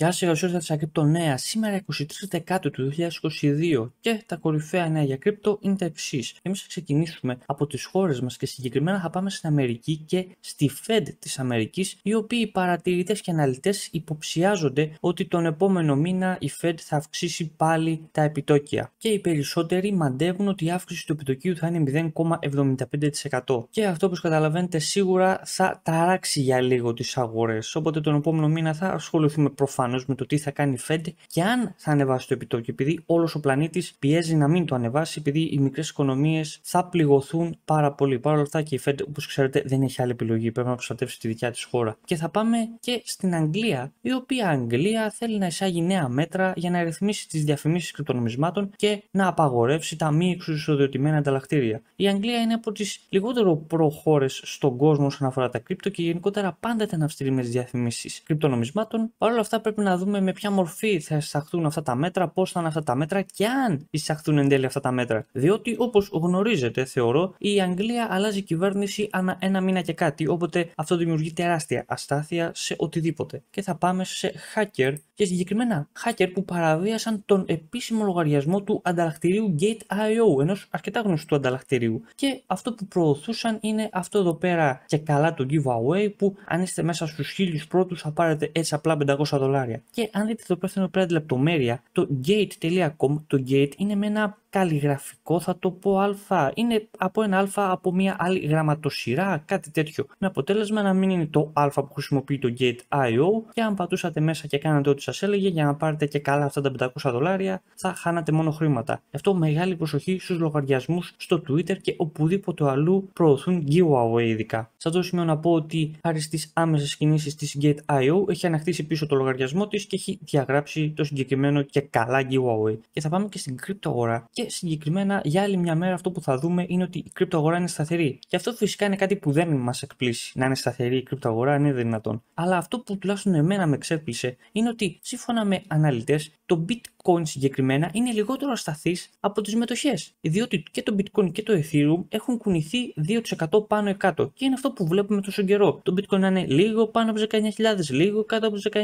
Γεια σας, καλώ ήρθατε στα νέα. Σήμερα 23 Δεκάτου του 2022 και τα κορυφαία νέα για κρυπτο είναι τα εξής. Εμείς θα ξεκινήσουμε από τις χώρες μας και συγκεκριμένα θα πάμε στην Αμερική και στη Fed της Αμερικής, οι οποίοι παρατηρητές και αναλυτές υποψιάζονται ότι τον επόμενο μήνα η Fed θα αυξήσει πάλι τα επιτόκια. Και οι περισσότεροι μαντεύουν ότι η αύξηση του επιτοκίου θα είναι 0,75%. Και αυτό όπως καταλαβαίνετε σίγουρα θα ταράξει για λίγο τις αγορές. Οπότε τον επόμενο μήνα θα ασχοληθούμε προφανώς προφανώς με το τι θα κάνει η Fed και αν θα ανεβάσει το επιτόκιο, επειδή όλος ο πλανήτης πιέζει να μην το ανεβάσει, επειδή οι μικρές οικονομίες θα πληγωθούν πάρα πολύ. Παρ' όλα αυτά και η Fed, όπως ξέρετε, δεν έχει άλλη επιλογή. Πρέπει να προστατεύσει τη δικιά της χώρα. Και θα πάμε και στην Αγγλία, η οποία Αγγλία θέλει να εισάγει νέα μέτρα για να ρυθμίσει τις διαφημίσεις κρυπτονομισμάτων και να απαγορεύσει τα μη εξουσιοδοτημένα ανταλλακτήρια. Η Αγγλία είναι από τις λιγότερο προχώρες στον κόσμο όσον αφορά τα κρύπτο και γενικότερα πάντα ήταν αυστηρή με τις διαφημίσεις κρυπτονομισμάτων. Παρ' αυτά πρέπει να δούμε με ποια μορφή θα εισαχθούν αυτά τα μέτρα, πώς θα είναι αυτά τα μέτρα και αν εισαχθούν εν τέλει αυτά τα μέτρα. Διότι, όπως γνωρίζετε, θεωρώ, η Αγγλία αλλάζει κυβέρνηση ανά ένα μήνα και κάτι. Οπότε αυτό δημιουργεί τεράστια αστάθεια σε οτιδήποτε. Και θα πάμε σε hacker και συγκεκριμένα hacker που παραβίασαν τον επίσημο λογαριασμό του ανταλλακτηρίου Gate.io, ενός αρκετά γνωστού ανταλλακτηρίου. Και αυτό που προωθούσαν είναι αυτό εδώ πέρα και καλά το giveaway που αν είστε μέσα στους χίλιους πρώτους θα πάρετε έτσι απλά 500 δολάρια. Και αν δείτε το πέρα στην λεπτομέρεια, το gate.com, το gate είναι με ένα καλλιγραφικό, θα το πω α, είναι από ένα α από μια άλλη γραμματοσυρά, κάτι τέτοιο. Με αποτέλεσμα να μην είναι το α που χρησιμοποιεί το gate.io και αν πατούσατε μέσα και κάνατε ό,τι σας έλεγε για να πάρετε και καλά αυτά τα 500 δολάρια θα χάνατε μόνο χρήματα. Γι' αυτό μεγάλη προσοχή στους λογαριασμούς στο Twitter και οπουδήποτε αλλού προωθούν giveaway ειδικά. Σε αυτό το σημείο να πω ότι χάρη στις άμεσες κινήσεις της gate.io έχει ανακτήσει πίσω το λογαριασμό της και έχει διαγράψει το συγκεκριμένο και καλά giveaway. Και θα πάμε και στην κρυπτοαγορά και συγκεκριμένα για άλλη μια μέρα αυτό που θα δούμε είναι ότι η κρυπτοαγορά είναι σταθερή. Και αυτό φυσικά είναι κάτι που δεν μας εκπλήσει. Να είναι σταθερή η κρυπτοαγορά είναι δυνατόν. Αλλά αυτό που τουλάχιστον εμένα με εξέπλησε είναι ότι σύμφωνα με αναλυτές το bitcoin bitcoin συγκεκριμένα είναι λιγότερο ασταθή από τις μετοχές. Διότι και το bitcoin και το ethereum έχουν κουνηθεί 2% πάνω κάτω. Και είναι αυτό που βλέπουμε τόσο καιρό. Το bitcoin να είναι λίγο πάνω από 19.000, λίγο κάτω από 19.000.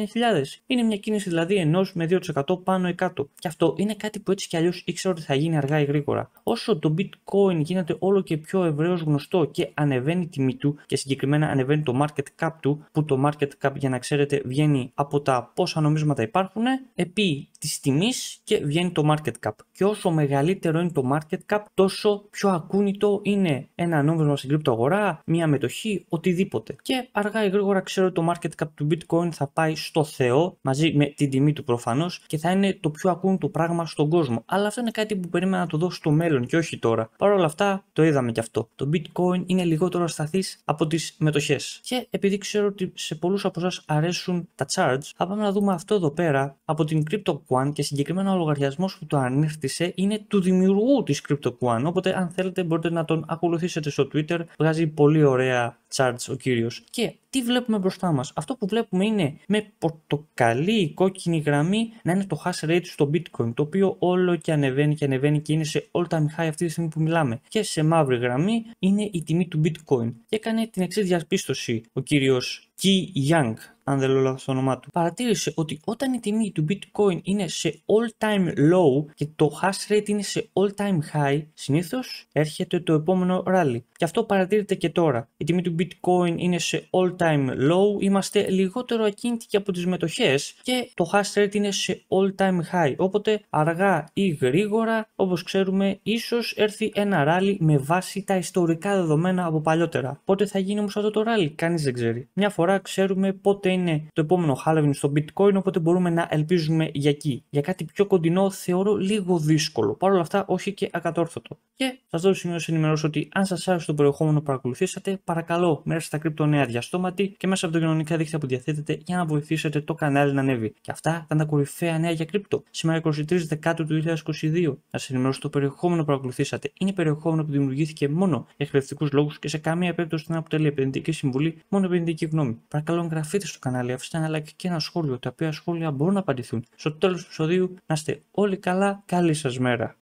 Είναι μια κίνηση δηλαδή ενός με 2% πάνω ή Και αυτό είναι κάτι που έτσι κι αλλιώς ήξερα ότι θα γίνει αργά ή γρήγορα. Όσο το bitcoin γίνεται όλο και πιο ευρέω γνωστό και ανεβαίνει η τιμή του και συγκεκριμένα ανεβαίνει το market cap του, που το market cap για να ξέρετε βγαίνει από τα πόσα νομίσματα υπάρχουν, επί της τιμής και βγαίνει το market cap και όσο μεγαλύτερο είναι το market cap, τόσο πιο ακούνητο είναι ένα νόμισμα στην κρυπτοαγορά, μια μετοχή, οτιδήποτε. Και αργά ή γρήγορα ξέρω ότι το market cap του bitcoin θα πάει στο Θεό, μαζί με την τιμή του προφανώς, και θα είναι το πιο ακούνητο πράγμα στον κόσμο. Αλλά αυτό είναι κάτι που περίμενα να το δω στο μέλλον και όχι τώρα. Παρ' όλα αυτά, το είδαμε κι αυτό. Το bitcoin είναι λιγότερο ασταθής από τις μετοχές. Και επειδή ξέρω ότι σε πολλούς από εσάς αρέσουν τα charge, θα πάμε να δούμε αυτό εδώ πέρα από την CryptoQuant και συγκεκριμένα ο λογαριασμός που το ανήρθε είναι του δημιουργού της CryptoQuan. Οπότε αν θέλετε μπορείτε να τον ακολουθήσετε στο Twitter. Βγάζει πολύ ωραία charts ο κύριος. Και τι βλέπουμε μπροστά μας. Αυτό που βλέπουμε είναι με πορτοκαλί κόκκινη γραμμή να είναι το hash rate στο bitcoin το οποίο όλο και ανεβαίνει και ανεβαίνει και είναι σε all time high αυτή τη στιγμή που μιλάμε. Και σε μαύρη γραμμή είναι η τιμή του bitcoin. Και έκανε την εξής διαπίστωση ο κύριος Key Young αν δεν λέω στο το όνομά του, παρατήρησε ότι όταν η τιμή του bitcoin είναι σε all time low και το hash rate είναι σε all time high, συνήθως έρχεται το επόμενο rally. Και αυτό παρατηρείται και τώρα. Η τιμή του bitcoin είναι σε all time low, είμαστε λιγότερο ακίνητοι από τις μετοχές και το hash rate είναι σε all time high. Οπότε αργά ή γρήγορα, όπως ξέρουμε, ίσως έρθει ένα rally με βάση τα ιστορικά δεδομένα από παλιότερα. Πότε θα γίνει όμως αυτό το rally, κανείς δεν ξέρει. Μια φορά ξέρουμε πότε είναι το επόμενο Halloween στο bitcoin, οπότε μπορούμε να ελπίζουμε για εκεί. Για κάτι πιο κοντινό θεωρώ λίγο δύσκολο. Παρ' όλα αυτά, όχι και ακατόρθωτο. Και σας δώσω σημείο να ενημερώσω ότι αν σας άρεσε το προηγούμενο που παρακολουθήσατε, παρακαλώ μέσα στα κρύπτο νέα διαστόματι και μέσα από τα κοινωνικά δίκτυα που διαθέτετε για να βοηθήσετε το κανάλι να ανέβει. Και αυτά ήταν τα κορυφαία νέα για κρύπτο. Σήμερα 23 Δεκάτου του 2022. Να σας ενημερώσω το περιεχόμενο που παρακολουθήσατε. Είναι περιεχόμενο που δημιουργήθηκε μόνο για εκπαιδευτικούς λόγους και σε καμία περίπτωση δεν αποτελεί επενδυτική συμβουλή, μόνο επενδυτική γνώμη. Παρακαλώ εγγραφείτε στο κανάλι αφήστε ένα like και ένα σχόλιο, τα οποία σχόλια μπορούν να απαντηθούν. Στο τέλος του επεισοδίου να είστε όλοι καλά, καλή σας μέρα.